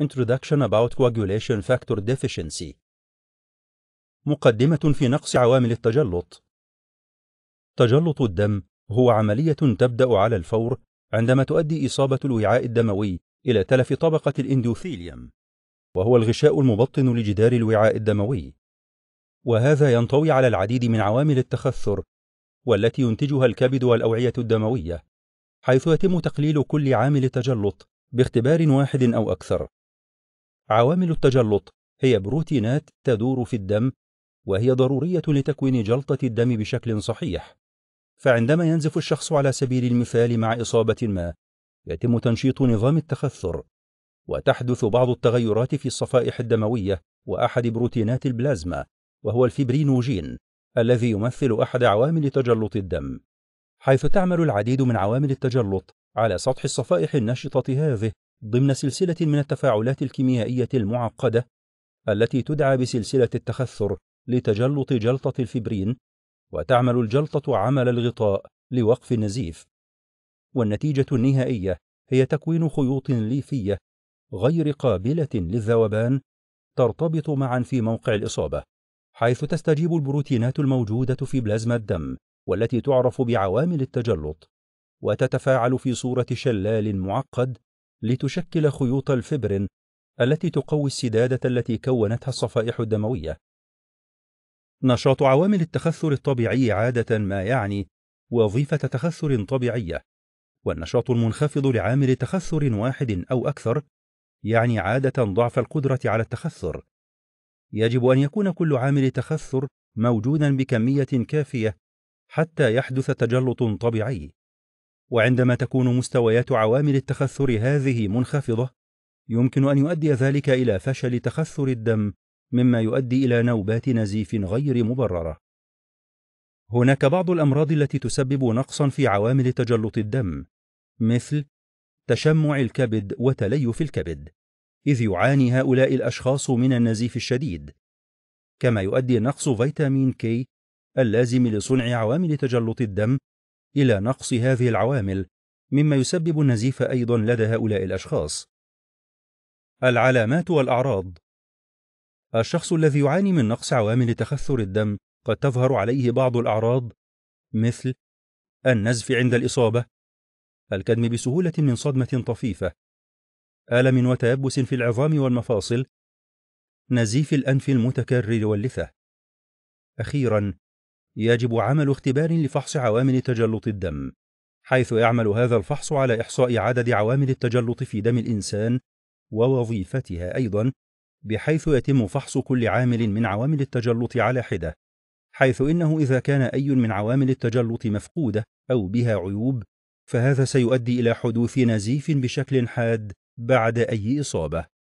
Introduction about Coagulation Factor Deficiency مقدمة في نقص عوامل التجلط تجلط الدم هو عملية تبدأ على الفور عندما تؤدي إصابة الوعاء الدموي إلى تلف طبقة الإندوثيليوم وهو الغشاء المبطن لجدار الوعاء الدموي وهذا ينطوي على العديد من عوامل التخثر والتي ينتجها الكبد والأوعية الدموية حيث يتم تقليل كل عامل تجلط باختبار واحد أو أكثر عوامل التجلط هي بروتينات تدور في الدم وهي ضرورية لتكوين جلطة الدم بشكل صحيح فعندما ينزف الشخص على سبيل المثال مع إصابة ما يتم تنشيط نظام التخثر وتحدث بعض التغيرات في الصفائح الدموية وأحد بروتينات البلازما وهو الفبرينوجين الذي يمثل أحد عوامل تجلط الدم حيث تعمل العديد من عوامل التجلط على سطح الصفائح النشطة هذه ضمن سلسلة من التفاعلات الكيميائية المعقدة التي تدعى بسلسلة التخثر لتجلط جلطة الفبرين وتعمل الجلطة عمل الغطاء لوقف النزيف والنتيجة النهائية هي تكوين خيوط ليفية غير قابلة للذوبان ترتبط معا في موقع الإصابة حيث تستجيب البروتينات الموجودة في بلازما الدم والتي تعرف بعوامل التجلط وتتفاعل في صورة شلال معقد لتشكل خيوط الفبرين التي تقوي السدادة التي كونتها الصفائح الدموية. نشاط عوامل التخثر الطبيعي عادة ما يعني وظيفة تخثر طبيعية، والنشاط المنخفض لعامل تخثر واحد أو أكثر يعني عادة ضعف القدرة على التخثر. يجب أن يكون كل عامل تخثر موجودا بكمية كافية حتى يحدث تجلط طبيعي. وعندما تكون مستويات عوامل التخثر هذه منخفضه يمكن ان يؤدي ذلك الى فشل تخثر الدم مما يؤدي الى نوبات نزيف غير مبرره هناك بعض الامراض التي تسبب نقصا في عوامل تجلط الدم مثل تشمع الكبد وتليف الكبد اذ يعاني هؤلاء الاشخاص من النزيف الشديد كما يؤدي نقص فيتامين كي اللازم لصنع عوامل تجلط الدم إلى نقص هذه العوامل مما يسبب النزيف أيضا لدى هؤلاء الأشخاص. العلامات والأعراض الشخص الذي يعاني من نقص عوامل تخثر الدم قد تظهر عليه بعض الأعراض مثل النزف عند الإصابة، الكدم بسهولة من صدمة طفيفة، ألم وتيبس في العظام والمفاصل، نزيف الأنف المتكرر واللثة. أخيرا يجب عمل اختبار لفحص عوامل تجلط الدم حيث يعمل هذا الفحص على إحصاء عدد عوامل التجلط في دم الإنسان ووظيفتها أيضا بحيث يتم فحص كل عامل من عوامل التجلط على حدة حيث إنه إذا كان أي من عوامل التجلط مفقودة أو بها عيوب فهذا سيؤدي إلى حدوث نزيف بشكل حاد بعد أي إصابة